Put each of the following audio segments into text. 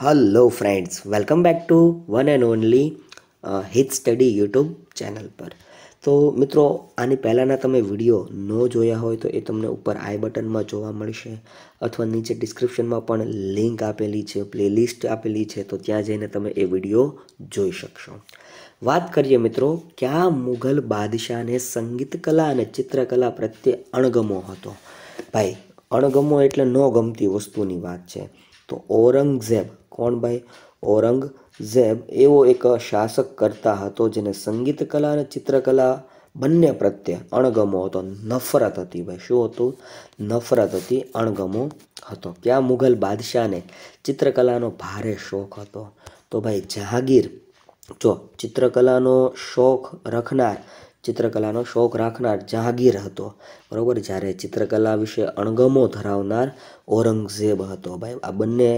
hello friends welcome back to one and only Het study YouTube channel પર તો મિત્રો આની પહેલાંના તમે વિડીયો ન જોયા હોય તો એ તમને ઉપર આઈ બટનમાં જોવા મળશે અથવા નીચે ડિસ્ક્રિપ્શનમાં પણ લિંક આપેલી છે પ્લેલિસ્ટ આપેલી છે તો ત્યાં જઈને તમે એ વિડીયો જોઈ શકશો વાત કરીએ મિત્રો ક્યાં મુઘલ બાદશાહને સંગીત કલા અને ચિત્રકલા પ્રત્યે અણગમો હતો ભાઈ અણગમો એટલે ન ગમતી વસ્તુની વાત છે તો ઔરંગઝેબ કોણ ભાઈ ઔરંગઝેબ એવો એક શાસક કરતા હતો જેને સંગીત કલા અને ચિત્રકલા બંને પ્રત્યે અણગમો હતો નફરત હતી ભાઈ શું હતું નફરત હતી અણગમો હતો ક્યાં મુઘલ બાદશાહને ચિત્રકલાનો ભારે શોખ હતો તો ભાઈ જહાંગીર જો ચિત્રકલાનો શોખ રાખનાર ચિત્રકલાનો શોખ રાખનાર જહાગીર હતો બરાબર જ્યારે ચિત્રકલા વિશે અણગમો ધરાવનાર ઔરંગઝેબ હતો ભાઈ આ બંને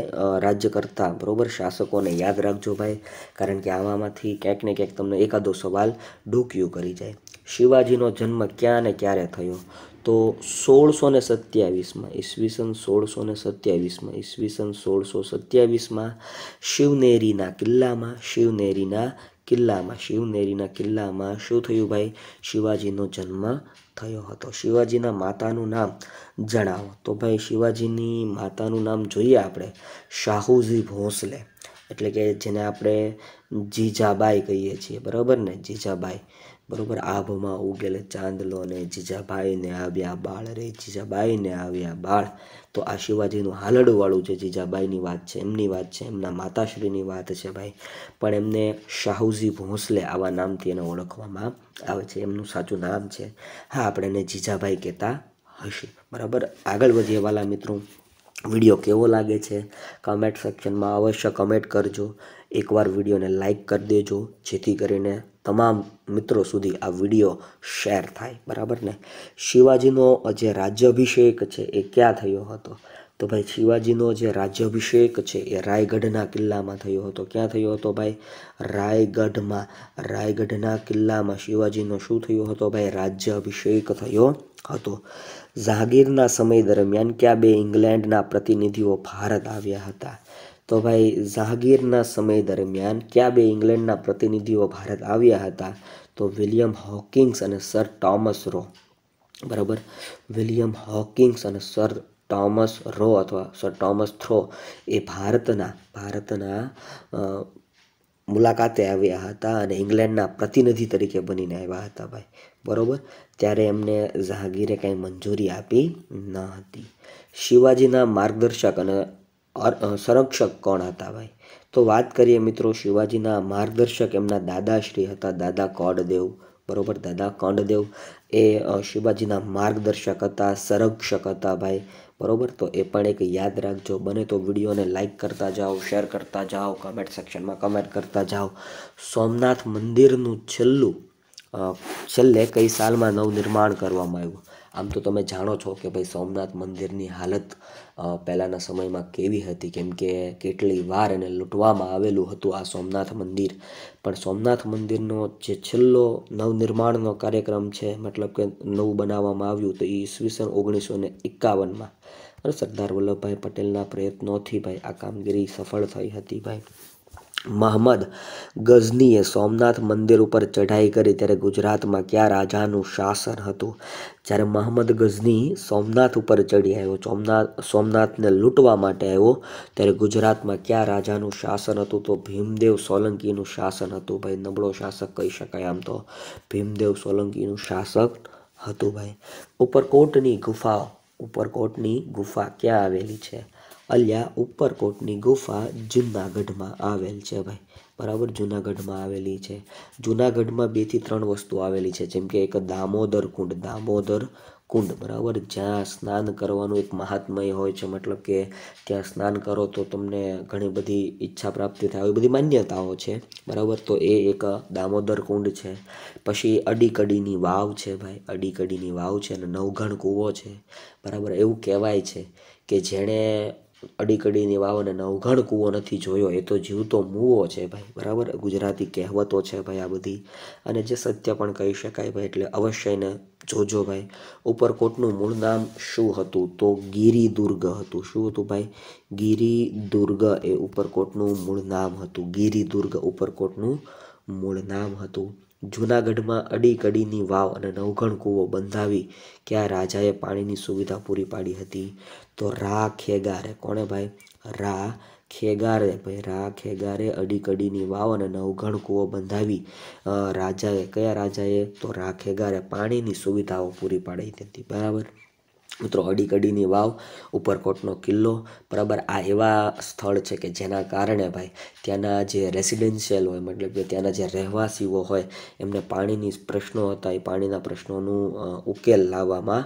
રાજ્ય કરતા બરાબર શાસકોને યાદ રાખજો ભાઈ કારણ કે આવામાંથી ક્યાંક ને ક્યાંક તમને એકાદો સવાલ ડૂક્યું કરી જાય શિવાજીનો જન્મ ક્યાં ને ક્યારે થયો તો સોળસો ને સત્યાવીસમાં ઈસવીસન સોળસો ને સત્યાવીસમાં ઈસવીસન સોળસો સત્યાવીસમાં શિવનેરીના કિલ્લામાં શિવનેરીના કિલ્લામાં શિવનેરીના કિલ્લામાં શું થયું ભાઈ શિવાજીનો જન્મ થયો હતો શિવાજીના માતાનું નામ જણાવો તો ભાઈ શિવાજીની માતાનું નામ જોઈએ આપણે શાહુજી ભોંસલે એટલે કે જેને આપણે જીજાબાઈ કહીએ છીએ બરાબર ને જીજાબાઈ બરોબર આભમાં ઉગેલે ચાંદલોને જીજાભાઈને આવ્યા બાળ રે જીજાભાઈને આવ્યા બાળ તો આ શિવાજીનું હાલડવાળું છે જીજાભાઈની વાત છે એમની વાત છે એમના માતાશ્રીની વાત છે ભાઈ પણ એમને શાહુજી ભોંસલે આવા નામથી એને ઓળખવામાં આવે છે એમનું સાચું નામ છે હા આપણે એને જીજાભાઈ કહેતા હશે બરાબર આગળ વધીએ વાલા મિત્રો વિડીયો કેવો લાગે છે કમેન્ટ સેક્શનમાં અવશ્ય કમેન્ટ કરજો એકવાર વિડીયોને લાઇક કરી દેજો જેથી કરીને તમામ મિત્રો સુધી આ વિડીયો શેર થાય બરાબર ને શિવાજીનો જે રાજ્યાભિષેક છે એ ક્યાં થયો હતો તો ભાઈ શિવાજીનો જે રાજ્યાભિષેક છે એ રાયગઢના કિલ્લામાં થયો હતો ક્યાં થયો હતો ભાઈ રાયગઢમાં રાયગઢના કિલ્લામાં શિવાજીનો શું થયો હતો ભાઈ રાજ્યાભિષેક થયો હતો જહાંગીરના સમય દરમિયાન ક્યાં બે ઇંગ્લેન્ડના પ્રતિનિધિઓ ભારત આવ્યા હતા તો ભાઈ જહાગીરના સમય દરમિયાન ક્યાં બે ઇંગ્લેન્ડના પ્રતિનિધિઓ ભારત આવ્યા હતા તો વિલિયમ હોકિંગ્સ અને સર ટોમસ રો બરાબર વિલિયમ હોકિંગ્સ અને સર ટોમસ રો અથવા સર ટોમસ થ્રો એ ભારતના ભારતના મુલાકાતે આવ્યા હતા અને ઇંગ્લેન્ડના પ્રતિનિધિ તરીકે બનીને આવ્યા હતા ભાઈ બરાબર ત્યારે એમને જહાગીરે કાંઈ મંજૂરી આપી ન હતી શિવાજીના માર્ગદર્શક અને સંરક્ષક કોણ હતા ભાઈ તો વાત કરીએ મિત્રો શિવાજીના માર્ગદર્શક એમના દાદાશ્રી હતા દાદા કોડદેવ બરોબર દાદા કોંડદેવ એ શિવાજીના માર્ગદર્શક હતા સંરક્ષક હતા ભાઈ બરોબર તો એ પણ એક યાદ રાખજો બને તો વિડીયોને લાઇક કરતા જાઓ શેર કરતા જાઓ કમેન્ટ સેક્શનમાં કમેન્ટ કરતા જાઓ સોમનાથ મંદિરનું છેલ્લું છેલ્લે કઈ સાલમાં નવું નિર્માણ કરવામાં આવ્યું આમ તો તમે જાણો છો કે ભાઈ સોમનાથ મંદિરની હાલત પહેલાંના સમયમાં કેવી હતી કેમ કે કેટલી વાર એને લૂંટવામાં આવેલું હતું આ સોમનાથ મંદિર પણ સોમનાથ મંદિરનો જે છેલ્લો નવનિર્માણનો કાર્યક્રમ છે મતલબ કે નવું બનાવવામાં આવ્યું તો એ ઈસવીસન ઓગણીસો ને એકાવનમાં સરદાર વલ્લભભાઈ પટેલના પ્રયત્નોથી ભાઈ આ કામગીરી સફળ થઈ હતી ભાઈ મહંમદ ગઝનીએ સોમનાથ મંદિર ઉપર ચઢાઈ કરી ત્યારે ગુજરાતમાં ક્યાં રાજાનું શાસન હતું જ્યારે મહંમદ ગઝની સોમનાથ ઉપર ચડી આવ્યો સોમનાથ સોમનાથને લૂંટવા માટે આવ્યો ત્યારે ગુજરાતમાં ક્યાં રાજાનું શાસન હતું તો ભીમદેવ સોલંકીનું શાસન હતું ભાઈ નબળો શાસક કહી શકાય આમ તો ભીમદેવ સોલંકીનું શાસક હતું ભાઈ ઉપરકોટની ગુફા ઉપરકોટની ગુફા ક્યાં આવેલી છે અલ્યા ઉપરકોટની ગુફા જૂનાગઢમાં આવેલ છે ભાઈ બરાબર જૂનાગઢમાં આવેલી છે જૂનાગઢમાં બેથી ત્રણ વસ્તુ આવેલી છે જેમ કે એક દામોદર કુંડ દામોદર કુંડ બરાબર જ્યાં સ્નાન કરવાનું એક મહાત્મય હોય છે મતલબ કે ત્યાં સ્નાન કરો તો તમને ઘણી બધી ઈચ્છા પ્રાપ્તિ થાય એવી બધી માન્યતાઓ છે બરાબર તો એ એક દામોદર કુંડ છે પછી અડીકડીની વાવ છે ભાઈ અડીકડીની વાવ છે અને નવઘણ કૂવો છે બરાબર એવું કહેવાય છે કે જેણે અડીકડીની વાવને અવઘણ કૂવો નથી જોયો એ તો જીવતો મૂવો છે ભાઈ બરાબર ગુજરાતી કહેવતો છે ભાઈ આ બધી અને જે સત્ય પણ કહી શકાય ભાઈ એટલે અવશ્યને જોજો ભાઈ ઉપરકોટનું મૂળ નામ શું હતું તો ગીરી દુર્ગ હતું શું હતું ભાઈ ગીરી દુર્ગ એ ઉપરકોટનું મૂળ નામ હતું ગીરી દુર્ગ ઉપરકોટનું મૂળ નામ હતું જૂનાગઢમાં અડી કડીની વાવ અને નવઘણ કૂવો બંધાવી ક્યાં રાજાએ પાણીની સુવિધા પૂરી પાડી હતી તો રા ખેગારે કોણે ભાઈ રા ખેગારે ભાઈ રા ખેગારે અડી કડીની વાવ અને નવઘણ કૂવો બંધાવી રાજાએ કયા રાજાએ તો રા ખેગારે પાણીની સુવિધાઓ પૂરી પાડી હતી બરાબર મિત્રો હડીકડીની વાવ ઉપરકોટનો કિલ્લો બરાબર આ એવા સ્થળ છે કે જેના કારણે ભાઈ ત્યાંના જે રેસિડેન્શિયલ હોય મતલબ કે ત્યાંના જે રહેવાસીઓ હોય એમને પાણીની પ્રશ્નો હતા એ પાણીના પ્રશ્નોનું ઉકેલ લાવવામાં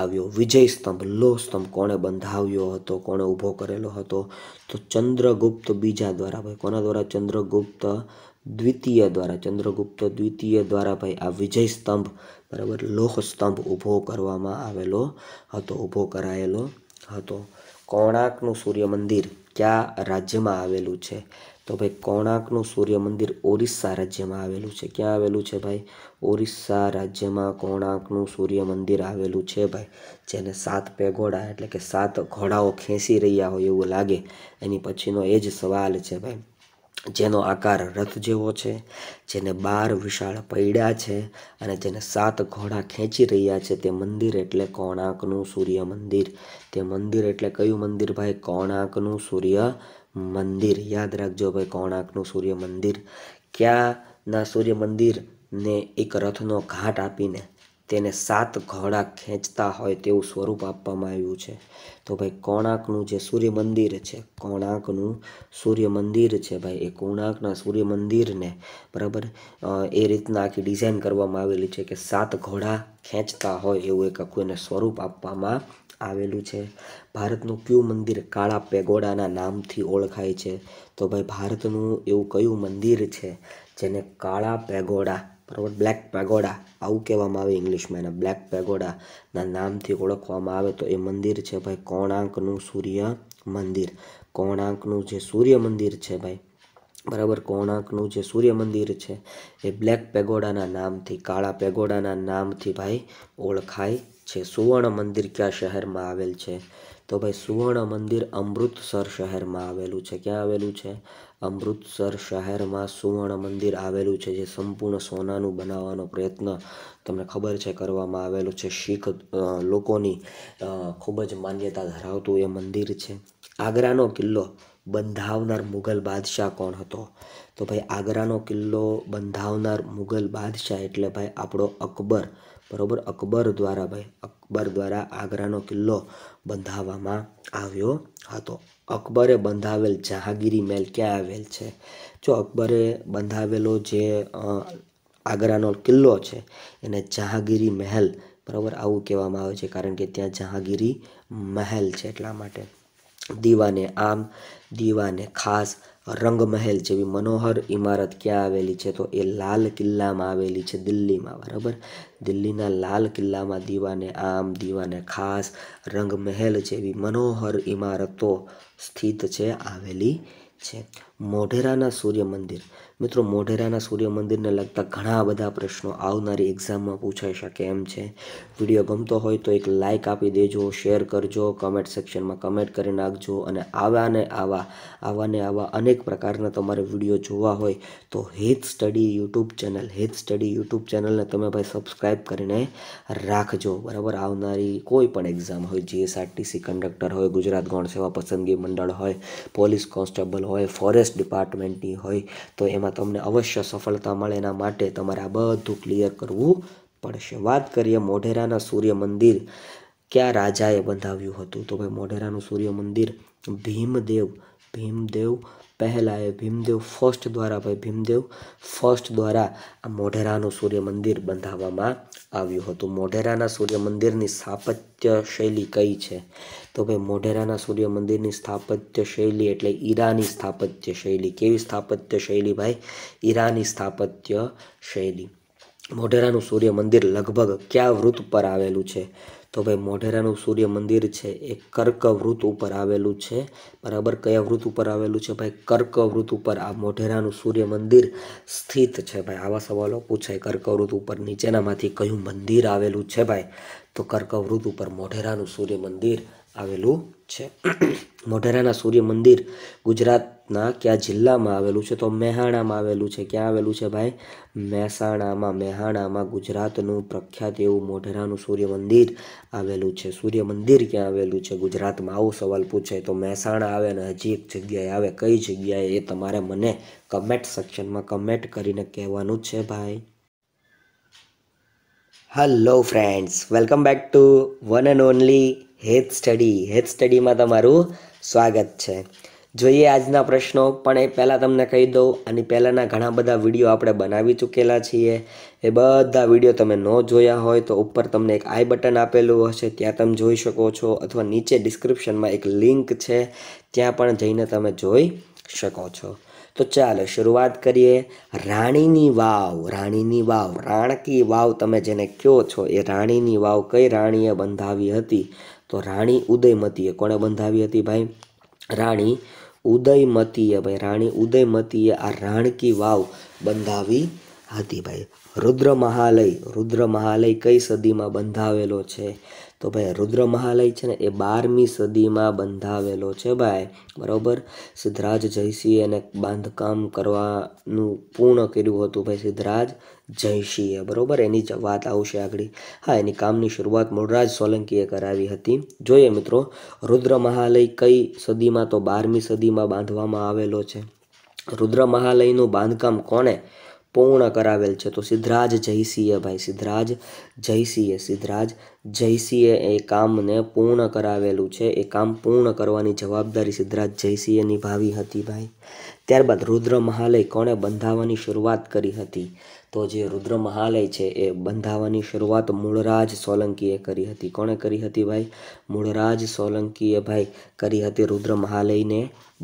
આવ્યો વિજય સ્તંભ લો સ્તંભ કોણે બંધાવ્યો હતો કોણે ઊભો કરેલો હતો તો ચંદ્રગુપ્ત બીજા દ્વારા ભાઈ કોના દ્વારા ચંદ્રગુપ્ત દ્વિતીય દ્વારા ચંદ્રગુપ્ત દ્વિતીય દ્વારા ભાઈ આ વિજય સ્તંભ બરાબર લોહ સ્તંભ ઊભો કરવામાં આવેલો હતો ઊભો કરાયેલો હતો કોણાર્કનું સૂર્ય મંદિર કયા રાજ્યમાં આવેલું છે તો ભાઈ કોણાર્કનું સૂર્ય મંદિર ઓરિસ્સા રાજ્યમાં આવેલું છે ક્યાં આવેલું છે ભાઈ ઓરિસ્સા રાજ્યમાં કોણાર્કનું સૂર્ય મંદિર આવેલું છે ભાઈ જેને સાત પેગોડા એટલે કે સાત ઘોડાઓ ખેંચી રહ્યા હોય એવું લાગે એની પછીનો એ જ સવાલ છે ભાઈ જેનો આકાર રથ જેવો છે જેને બાર વિશાળ પૈડા છે અને જેને સાત ઘોડા ખેંચી રહ્યા છે તે મંદિર એટલે કોણાકનું સૂર્ય મંદિર તે મંદિર એટલે કયું મંદિર ભાઈ કોણાકનું સૂર્ય મંદિર યાદ રાખજો ભાઈ કોણાકનું સૂર્ય મંદિર ક્યાંના સૂર્ય મંદિરને એક રથનો ઘાટ આપીને તેને સાત ઘોડા ખેંચતા હોય તેવું સ્વરૂપ આપવામાં આવ્યું છે તો ભાઈ કોણાકનું જે સૂર્ય મંદિર છે કોણાકનું સૂર્ય મંદિર છે ભાઈ એ કોણાકના સૂર્ય મંદિરને બરાબર એ રીતના આખી ડિઝાઇન કરવામાં આવેલી છે કે સાત ઘોડા ખેંચતા હોય એવું એક આખું એને સ્વરૂપ આપવામાં આવેલું છે ભારતનું કયું મંદિર કાળા પેગોડાના નામથી ઓળખાય છે તો ભાઈ ભારતનું એવું કયું મંદિર છે જેને કાળા પેગોડા બરાબર બ્લેક પેગોડા આવું કહેવામાં આવે ઇંગ્લિશમાં એને બ્લેક પેગોડાના નામથી ઓળખવામાં આવે તો એ મંદિર છે ભાઈ કોણાંકનું સૂર્ય મંદિર કોણાંકનું જે સૂર્ય મંદિર છે ભાઈ બરાબર કોણાંકનું જે સૂર્ય મંદિર છે એ બ્લેક પેગોડાના નામથી કાળા પેગોડાના નામથી ભાઈ ઓળખાય છે સુવર્ણ મંદિર કયા શહેરમાં આવેલ છે તો ભાઈ સુવર્ણ મંદિર અમૃતસર શહેરમાં આવેલું છે ક્યાં આવેલું છે અમૃતસર શહેરમાં સુવર્ણ મંદિર આવેલું છે જે સંપૂર્ણ સોનાનું બનાવવાનો પ્રયત્ન તમને ખબર છે કરવામાં આવેલો છે શીખ લોકોની ખૂબ જ માન્યતા ધરાવતું એ મંદિર છે આગ્રાનો કિલ્લો બંધાવનાર મુઘલ બાદશાહ કોણ હતો તો ભાઈ આગ્રાનો કિલ્લો બંધાવનાર મુઘલ બાદશાહ એટલે ભાઈ આપણો અકબર બરોબર અકબર દ્વારા ભાઈ અકબર દ્વારા આગ્રાનો કિલ્લો બંધાવવામાં આવ્યો હતો અકબરે બંધાવેલ જહાંગીરી મહેલ ક્યાં આવેલ છે જો અકબરે બંધાવેલો જે આગ્રાનો કિલ્લો છે એને જહાંગીરી મહેલ બરાબર આવું કહેવામાં આવે છે કારણ કે ત્યાં જહાંગીરી મહેલ છે એટલા માટે દીવાને આમ દીવાને ખાસ રંગમહેલ જેવી મનોહર ઇમારત ક્યાં આવેલી છે તો એ લાલ કિલ્લામાં આવેલી છે દિલ્હીમાં બરાબર દિલ્હીના લાલ કિલ્લામાં દીવાને આમ દીવાને ખાસ રંગમહેલ જેવી મનોહર ઇમારતો સ્થિત છે આવેલી છે મોઢેરાના સૂર્ય મંદિર મિત્રો મોઢેરાના સૂર્ય મંદિરને લગતા ઘણા બધા પ્રશ્નો આવનારી એક્ઝામમાં પૂછાઈ શકે એમ છે વિડીયો ગમતો હોય તો એક લાઇક આપી દેજો શેર કરજો કમેન્ટ સેક્શનમાં કમેન્ટ કરી નાખજો અને આવા ને આવા આવા ને આવા અનેક પ્રકારના તમારે વિડીયો જોવા હોય તો Het study YouTube channel Het study YouTube ચેનલને તમે ભાઈ સબસ્ક્રાઈબ કરીને રાખજો બરાબર આવનારી કોઈ પણ એક્ઝામ હોય જીએસઆરટીસી કંડક્ટર હોય ગુજરાત ગૌણ સેવા પસંદગી મંડળ હોય પોલીસ કોન્સ્ટેબલ હોય ફોરેસ્ટ ડિપાર્ટમેન્ટની હોય તો એમાં તમને અવશ્ય સફળતા મળે એના માટે તમારે આ બધું ક્લિયર કરવું પડશે વાત કરીએ મોઢેરાના સૂર્ય મંદિર ક્યાં રાજાએ બંધાવ્યું હતું તો ભાઈ મોઢેરાનું સૂર્ય મંદિર ભીમદેવ ભીમદેવ પહેલાં એ ભીમદેવ ફર્સ્ટ દ્વારા ભાઈ ભીમદેવ ફર્સ્ટ દ્વારા આ મોઢેરાનું સૂર્ય મંદિર બંધાવવામાં આવ્યું હતું મોઢેરાના સૂર્ય મંદિરની સ્થાપત્ય શૈલી કઈ છે તો ભાઈ મોઢેરાના સૂર્ય મંદિરની સ્થાપત્ય શૈલી એટલે ઈરાની સ્થાપત્ય શૈલી કેવી સ્થાપત્ય શૈલી ભાઈ ઈરાની સ્થાપત્ય શૈલી મોઢેરાનું સૂર્ય મંદિર લગભગ કયા વૃત્ત પર આવેલું છે તો ભાઈ મોઢેરાનું સૂર્ય મંદિર છે એ કર્કવૃત ઉપર આવેલું છે બરાબર કયા વૃત ઉપર આવેલું છે ભાઈ કર્કવૃત ઉપર આ મોઢેરાનું સૂર્ય મંદિર સ્થિત છે ભાઈ આવા સવાલો પૂછાય કર્કવૃત ઉપર નીચેનામાંથી કયું મંદિર આવેલું છે ભાઈ તો કર્કવૃત ઉપર મોઢેરાનું સૂર્ય મંદિર આવેલું છે મોઢેરાના સૂર્ય મંદિર ગુજરાતના કયા જિલ્લામાં આવેલું છે તો મહેસાણામાં આવેલું છે ક્યાં આવેલું છે ભાઈ મહેસાણામાં મહેસાણામાં ગુજરાતનું પ્રખ્યાત એવું મોઢેરાનું સૂર્ય મંદિર આવેલું છે સૂર્ય મંદિર ક્યાં આવેલું છે ગુજરાતમાં આવો સવાલ પૂછાય તો મહેસાણા આવે ને હજી એક જગ્યાએ આવે કઈ જગ્યાએ એ તમારે મને કમેન્ટ સેક્શનમાં કમેન્ટ કરીને કહેવાનું છે ભાઈ hello friends welcome back to one and only Het study Het સ્ટડીમાં તમારું સ્વાગત છે જોઈએ આજના પ્રશ્નો પણ એ પહેલાં તમને કહી દઉં આની પહેલાંના ઘણા બધા વિડીયો આપણે બનાવી ચૂકેલા છીએ એ બધા વિડીયો તમે ન જોયા હોય તો ઉપર તમને એક આઈ બટન આપેલું હશે ત્યાં તમે જોઈ શકો છો અથવા નીચે ડિસ્ક્રિપ્શનમાં એક લિંક છે ત્યાં પણ જઈને તમે જોઈ શકો છો તો ચાલો શરૂઆત કરીએ રાણીની વાવ રાણીની વાવ રાણકી વાવ તમે જેને કહો છો એ રાણીની વાવ કઈ રાણીએ બંધાવી હતી તો રાણી ઉદયમતીએ કોણે બંધાવી હતી ભાઈ રાણી ઉદયમતીએ ભાઈ રાણી ઉદયમતીએ આ રાણકી વાવ બંધાવી હતી ભાઈ રુદ્ર મહાલય રુદ્ર મહાલય કઈ સદીમાં બંધાવેલો છે તો ભાઈ રુદ્ર મહાલય છે ને એ બારમી સદીમાં બંધાવેલો છે ભાઈ બરાબર સિદ્ધરાજ જયસિંહ એને બાંધકામ કરવાનું પૂર્ણ કર્યું હતું ભાઈ સિદ્ધરાજ જયસિંહે બરાબર એની જ વાત આવશે આગળ હા એની કામની શરૂઆત મૂળરાજ સોલંકીએ કરાવી હતી જોઈએ મિત્રો રુદ્ર મહાલય કઈ સદીમાં તો બારમી સદીમાં બાંધવામાં આવેલો છે રુદ્ર મહાલયનું બાંધકામ કોણે પૂર્ણ કરાવેલ છે તો સિદ્ધરાજ જયસિંહે ભાઈ સિદ્ધરાજ જયસિંહે સિદ્ધરાજ જયસિંહે એ કામને પૂર્ણ કરાવેલું છે એ કામ પૂર્ણ કરવાની જવાબદારી સિદ્ધરાજ જયસિંહે નિભાવી હતી ભાઈ ત્યારબાદ રુદ્ર મહાલય કોણે બંધાવવાની શરૂઆત કરી હતી તો જે રુદ્ર મહાલય છે એ બંધાવવાની શરૂઆત મૂળરાજ સોલંકીએ કરી હતી કોણે કરી હતી ભાઈ મૂળરાજ સોલંકીએ ભાઈ કરી હતી રુદ્ર મહાલયને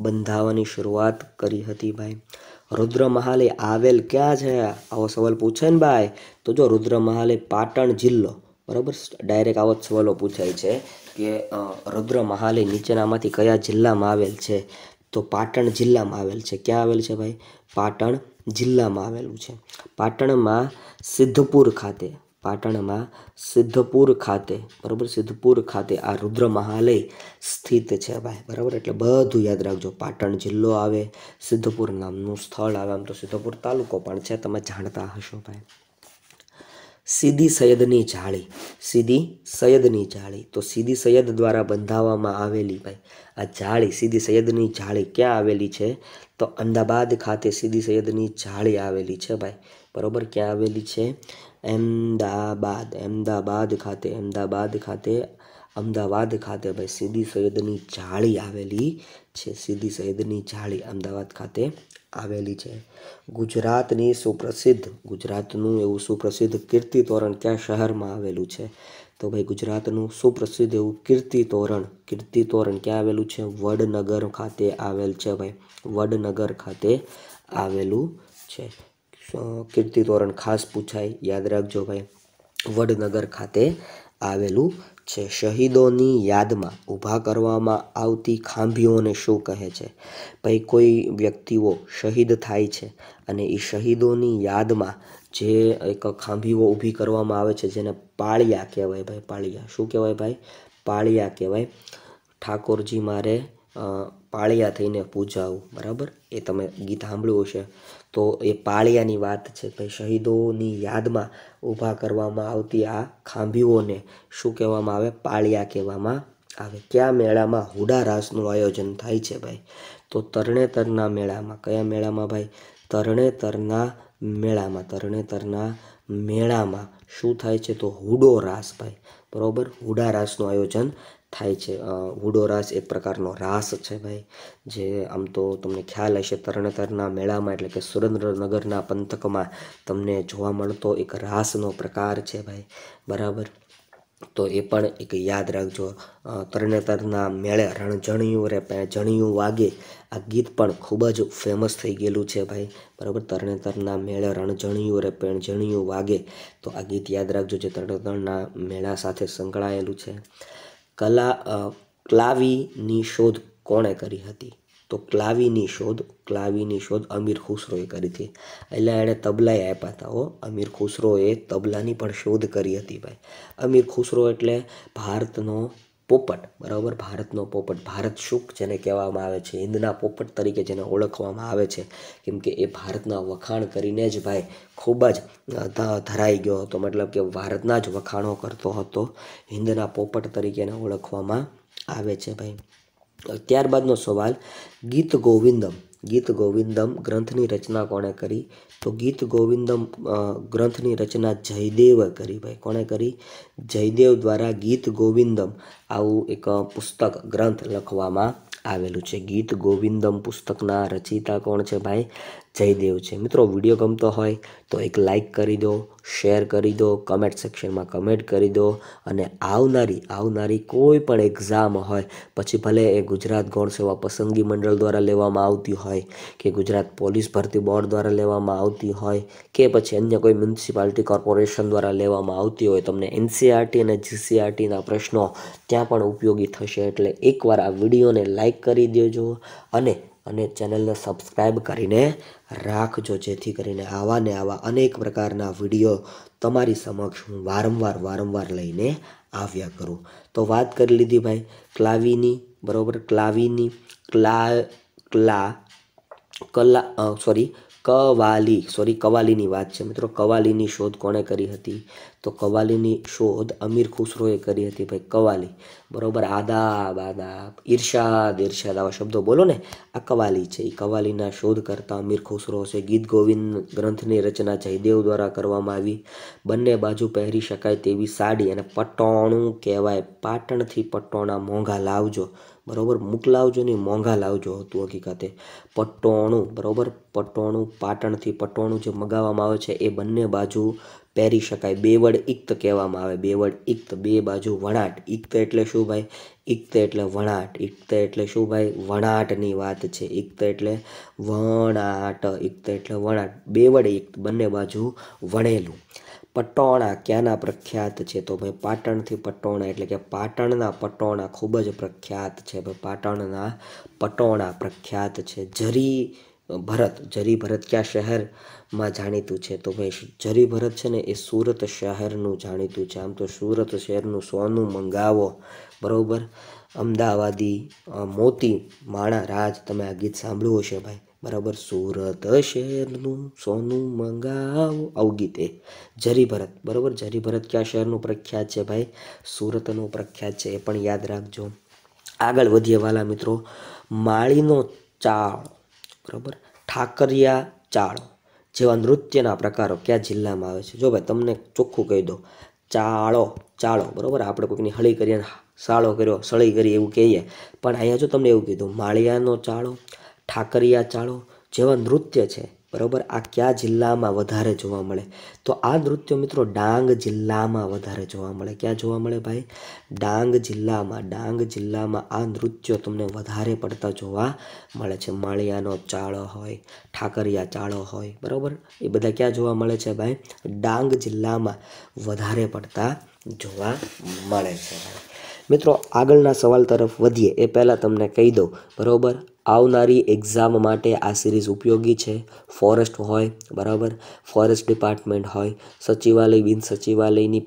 બંધાવવાની શરૂઆત કરી હતી ભાઈ રુદ્ર મહાલે આવેલ ક્યાં છે આવો સવાલ પૂછે ને ભાઈ તો જો રુદ્ર મહાલે પાટણ જિલ્લો બરાબર ડાયરેક્ટ આવો જ સવાલો પૂછાય છે કે રુદ્ર મહાલે નીચેનામાંથી કયા જિલ્લામાં આવેલ છે તો પાટણ જિલ્લામાં આવેલ છે ક્યાં આવેલ છે ભાઈ પાટણ જિલ્લામાં આવેલું છે પાટણમાં સિદ્ધપુર ખાતે પાટણમાં સિદ્ધપુર ખાતે બરાબર સિદ્ધપુર ખાતે આ રુદ્ર મહાલય સ્થિત છે ભાઈ બરાબર એટલે બધું યાદ રાખજો પાટણ જિલ્લો આવે સિદ્ધપુર નામનું સ્થળ આવે આમ તો સિદ્ધપુર તાલુકો પણ છે તમે જાણતા હશો ભાઈ સીધી સૈયદની જાળી સીધી સૈયદની જાળી તો સીધી સૈયદ દ્વારા બંધાવવામાં આવેલી ભાઈ આ જાળી સીધી સૈયદની જાળી ક્યાં આવેલી છે તો અમદાવાદ ખાતે સીધી સૈયદની જાળી આવેલી છે ભાઈ બરાબર ક્યાં આવેલી છે અમદાવાદ અમદાવાદ ખાતે અમદાવાદ ખાતે અમદાવાદ ખાતે ભાઈ સીધી સૈયદની જાળી આવેલી છે સીધી સૈયદની જાળી અમદાવાદ ખાતે આવેલી છે ગુજરાતની સુપ્રસિદ્ધ ગુજરાતનું એવું સુપ્રસિદ્ધ કીર્તિ તોરણ ક્યાં શહેરમાં આવેલું છે તો ભાઈ ગુજરાતનું સુપ્રસિદ્ધ એવું કીર્તિ તોરણ કીર્તિ તોરણ ક્યાં આવેલું છે વડનગર ખાતે આવેલ છે ભાઈ વડનગર ખાતે આવેલું છે કીર્તિ તોરણ ખાસ પૂછાય યાદ રાખજો ભાઈ વડનગર ખાતે આવેલું છે શહીદોની યાદમાં ઊભા કરવામાં આવતી ખાંભીઓને શું કહે છે ભાઈ કોઈ વ્યક્તિઓ શહીદ થાય છે અને એ શહીદોની યાદમાં જે એક ખાંભીઓ ઊભી કરવામાં આવે છે જેને પાળિયા કહેવાય ભાઈ પાળિયા શું કહેવાય ભાઈ પાળિયા કહેવાય ઠાકોરજી મારે પાળિયા થઈને પૂજાવું બરાબર એ તમે ગીત સાંભળ્યું હશે તો એ પાળિયાની વાત છે ભાઈ શહીદોની યાદમાં ઊભા કરવામાં આવતી આ ખાંભીઓને શું કહેવામાં આવે પાળિયા કહેવામાં આવે કયા મેળામાં હુડા રાસનું આયોજન થાય છે ભાઈ તો તરણેતરના મેળામાં કયા મેળામાં ભાઈ તરણેતરના મેળામાં તરણેતરના મેળામાં શું થાય છે તો હુડો રાસ ભાઈ બરાબર હુડા રાસનું આયોજન થાય છે હુડો રાસ એક પ્રકારનો રાસ છે ભાઈ જે આમ તો તમને ખ્યાલ હશે તરણેતરના મેળામાં એટલે કે સુરેન્દ્રનગરના પંથકમાં તમને જોવા મળતો એક રાસનો પ્રકાર છે ભાઈ બરાબર તો એ પણ એક યાદ રાખજો તરણેતરના મેળે રણજણિયું રે જણિયું વાગે આ ગીત પણ ખૂબ જ ફેમસ થઈ ગયેલું છે ભાઈ બરાબર તરણેતરના મેળે રણઝણિયું રે જણિયું વાગે તો આ ગીત યાદ રાખજો જે તરણેતરના મેળા સાથે સંકળાયેલું છે કલા ક્લાવીની શોધ કોણે કરી હતી તો ક્લાવીની શોધ ક્લાવીની શોધ અમીર ખુસરોએ કરી હતી એટલે એણે તબલાએ આપ્યા હતા હો અમીર ખુસરોએ તબલાની પણ શોધ કરી હતી ભાઈ અમીર ખુસરો એટલે ભારતનો પોપટ બરાબર ભારતનો પોપટ ભારત શુક જેને કહેવામાં આવે છે હિન્દના પોપટ તરીકે જેને ઓળખવામાં આવે છે કેમકે એ ભારતના વખાણ કરીને જ ભાઈ ખૂબ જ ધરાઈ ગયો હતો મતલબ કે ભારતના જ વખાણો કરતો હતો હિન્દના પોપટ તરીકે એને ઓળખવામાં આવે છે ભાઈ ત્યારબાદનો સવાલ ગીત ગોવિંદમ ગીત ગોવિંદમ ગ્રંથની રચના કોણે કરી તો ગીત ગોવિંદમ ગ્રંથની રચના જયદેવ કરી ભાઈ કોણે કરી જયદેવ દ્વારા ગીત ગોવિંદમ આવું એક પુસ્તક ગ્રંથ લખવામાં આવેલું છે ગીત ગોવિંદમ પુસ્તકના રચયિતા કોણ છે ભાઈ જયદેવ છે મિત્રો વિડીયો ગમતો હોય તો એક લાઇક કરી દો શેર કરી દો કમેન્ટ સેક્શનમાં કમેન્ટ કરી દો અને આવનારી આવનારી કોઈ પણ એક્ઝામ હોય પછી ભલે એ ગુજરાત ગૌણ સેવા પસંદગી મંડળ દ્વારા લેવામાં આવતી હોય કે ગુજરાત પોલીસ ભરતી બોર્ડ દ્વારા લેવામાં આવતી હોય કે પછી અન્ય કોઈ મ્યુનિસિપાલિટી કોર્પોરેશન દ્વારા લેવામાં આવતી હોય તમને એનસીઆરટી e અને જીસીઆરટીના e પ્રશ્નો ત્યાં પણ ઉપયોગી થશે એટલે એકવાર આ વિડીયોને લાઇક કરી દેજો અને અને ચેનલને સબસ્ક્રાઈબ કરીને રાખજો જેથી કરીને આવા ને આવા અનેક પ્રકારના વિડીયો તમારી સમક્ષ હું વારંવાર વારંવાર લઈને આવ્યા કરું તો વાત કરી લીધી ભાઈ ક્લાવીની બરાબર ક્લાવીની ક્લા ક્લા કલા સોરી કવાલી સોરી કવાલીની વાત છે મિત્રો કવાલીની શોધ કોણે કરી હતી તો કવાલીની શોધ અમીર ખુસરોએ કરી હતી ભાઈ કવાલી બરાબર આદાબ આદાબ ઈર્ષાદ ઈર્ષાદ આવા શબ્દો બોલો ને આ કવાલી છે એ કવાલીના શોધ શોધકર્તા અમીર ખુસરો છે ગીત ગોવિંદ ગ્રંથની રચના જયદેવ દ્વારા કરવામાં આવી બંને બાજુ પહેરી શકાય તેવી સાડી અને પટોણું કહેવાય પાટણથી પટોણા મોંઘા લાવજો બરાબર મોકલાવજો નહીં મોંઘા લાવજો હતું હકીકતે પટોણું બરાબર પટોણું પાટણથી પટોણું જે મગાવવામાં આવે છે એ બંને બાજુ પહેરી શકાય બેવડ ઇક્ત કહેવામાં આવે બેવડ ઇક્ત બે બાજુ વણાટ ઇક્ત એટલે શું ભાઈ ઇક્ત એટલે વણાટ ઇક્ત એટલે શું ભાઈ વણાટની વાત છે ઇક્ત એટલે વણાટ ઇક્ત એટલે વણાટ બેવડ ઇક્ત બંને બાજુ વણેલું પટોણા ક્યાંના પ્રખ્યાત છે તો ભાઈ પાટણથી પટોણા એટલે કે પાટણના પટોણા ખૂબ જ પ્રખ્યાત છે ભાઈ પાટણના પટોણા પ્રખ્યાત છે જરી ભરત જરી ભરત કયા શહેરમાં જાણીતું છે તો ભાઈ જરી ભરત છે ને એ સુરત શહેરનું જાણીતું છે આમ તો સુરત શહેરનું સોનું મંગાવો બરાબર અમદાવાદી મોતી માણા રાજ તમે આ ગીત સાંભળ્યું હશે ભાઈ બરાબર સુરત શહેરનું સોનું મંગાવો આવું ગીત એ જરી ભરત બરાબર જરી ભરત કયા શહેરનું પ્રખ્યાત છે ભાઈ સુરતનું પ્રખ્યાત છે એ પણ યાદ રાખજો આગળ વધીએ વાલા મિત્રો માળીનો ચાળ બરાબર ઠાકરિયા ચાળ જેવા નૃત્યના પ્રકારો કયા જિલ્લામાં આવે છે જો ભાઈ તમને ચોખ્ખું કહી દો ચાળો ચાળો બરાબર આપણે કોઈકની હળી કરીને સાળો કર્યો સળી કરી એવું કહીએ પણ અહીંયા જો તમને એવું કીધું માળિયાનો ચાળો ઠાકરિયા ચાળો જેવા નૃત્ય છે બરાબર આ કયા જિલ્લામાં વધારે જોવા મળે તો આ નૃત્ય મિત્રો ડાંગ જિલ્લામાં વધારે જોવા મળે ક્યાં જોવા મળે ભાઈ ડાંગ જિલ્લામાં ડાંગ જિલ્લામાં આ નૃત્યો તમને વધારે પડતા જોવા મળે છે માળિયાનો ચાળો હોય ઠાકરિયા ચાળો હોય બરાબર એ બધા ક્યાં જોવા મળે છે ભાઈ ડાંગ જિલ્લામાં વધારે પડતા જોવા મળે છે મિત્રો આગળના સવાલ તરફ વધીએ એ પહેલાં તમને કહી દઉં બરાબર આવનારી એક્ઝામ માટે આ સિરીઝ ઉપયોગી છે ફોરેસ્ટ હોય બરાબર ફોરેસ્ટ ડિપાર્ટમેન્ટ હોય સચિવાલય બિન સચિવાલયની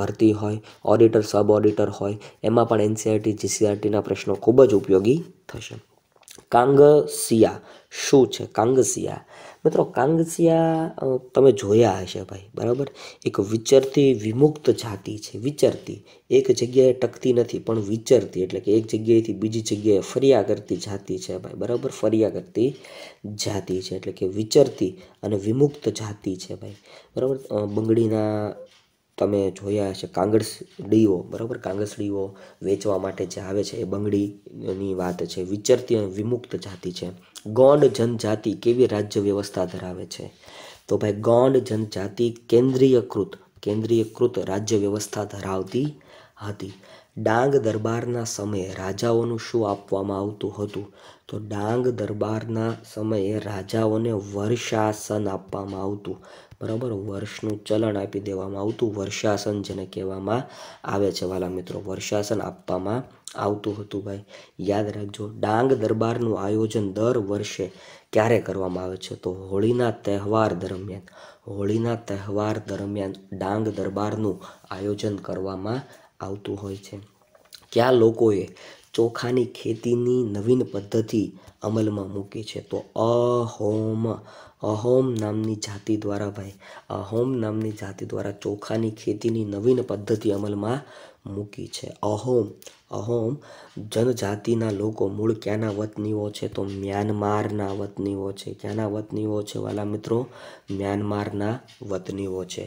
ભરતી હોય ઓડિટર સબ ઓડિટર હોય એમાં પણ એનસીઆરટી જીસીઆરટીના e e પ્રશ્નો ખૂબ જ ઉપયોગી થશે કાંગસિયા શું છે કાંગસિયા મિત્રો કાંગસિયા તમે જોયા હશે ભાઈ બરાબર એક વિચરતી વિમુક્ત જાતિ છે વિચરતી એક જગ્યાએ ટકતી નથી પણ વિચરતી એટલે કે એક જગ્યાએથી બીજી જગ્યાએ ફર્યા કરતી જાતિ છે ભાઈ બરાબર ફર્યા કરતી જાતિ છે એટલે કે વિચરતી અને વિમુક્ત જાતિ છે ભાઈ બરાબર બંગડીના તમે જોયા હશે કાંગડસડીઓ બરાબર કાંગસડીઓ વેચવા માટે જે આવે છે એ બંગડીની વાત છે વિચરતી અને વિમુક્ત જાતિ છે ગોંડ જનજાતિ કેવી રાજ્ય વ્યવસ્થા ધરાવે છે તો ભાઈ ગોંડ જનજાતિ કેન્દ્રીયકૃત કેન્દ્રીયકૃત રાજ્ય વ્યવસ્થા ધરાવતી હતી ડાંગ દરબારના સમયે રાજાઓનું શું આપવામાં આવતું હતું તો ડાંગ દરબારના સમયે રાજાઓને વર્ષાસન આપવામાં આવતું બરાબર વર્ષનું ચલણ આપી દેવામાં આવતું વર્ષાસન જેને કહેવામાં આવે છે વાલા મિત્રો વર્ષાસન આપવામાં આવતું હતું ભાઈ યાદ રાખજો ડાંગ દરબારનું આયોજન દર વર્ષે ક્યારે કરવામાં આવે છે તો હોળીના તહેવાર દરમિયાન હોળીના તહેવાર દરમિયાન ડાંગ દરબારનું આયોજન કરવામાં આવતું હોય છે ક્યાં લોકોએ ચોખાની ખેતીની નવીન પદ્ધતિ અમલમાં મૂકી છે તો અહોમ અહોમ નામની જાતિ દ્વારા ભાઈ અહોમ નામની જાતિ દ્વારા ચોખાની ખેતીની નવીન પદ્ધતિ અમલમાં મૂકી છે અહોમ અહોમ જનજાતિના લોકો મૂળ ક્યાંના વતનીઓ છે તો મ્યાનમારના વતનીઓ છે ક્યાંના વતનીઓ છે વાલા મિત્રો મ્યાનમારના વતનીઓ છે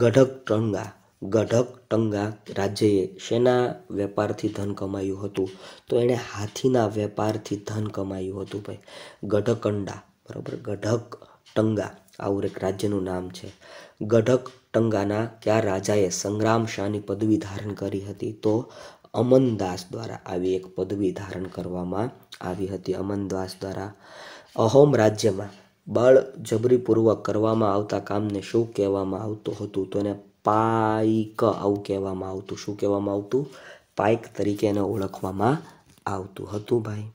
ગઢક ટંગા ગઢક ટંગા રાજ્યએ શેના વેપારથી ધન કમાયું હતું તો એણે હાથીના વેપારથી ધન કમાયું હતું ભાઈ ગઢકંડા બરાબર ગઢક ટંગા આવું એક રાજ્યનું નામ છે ગઢક ટંગાના કયા રાજાએ સંગ્રામ શાહની પદવી ધારણ કરી હતી તો અમનદાસ દ્વારા આવી એક પદવી ધારણ કરવામાં આવી હતી અમનદાસ દ્વારા અહોમ રાજ્યમાં બળ જબરીપૂર્વક કરવામાં આવતા કામને શું કહેવામાં આવતું હતું તો એને પાઇક આવું કહેવામાં આવતું શું કહેવામાં આવતું પાઇક તરીકે એને ઓળખવામાં આવતું હતું ભાઈ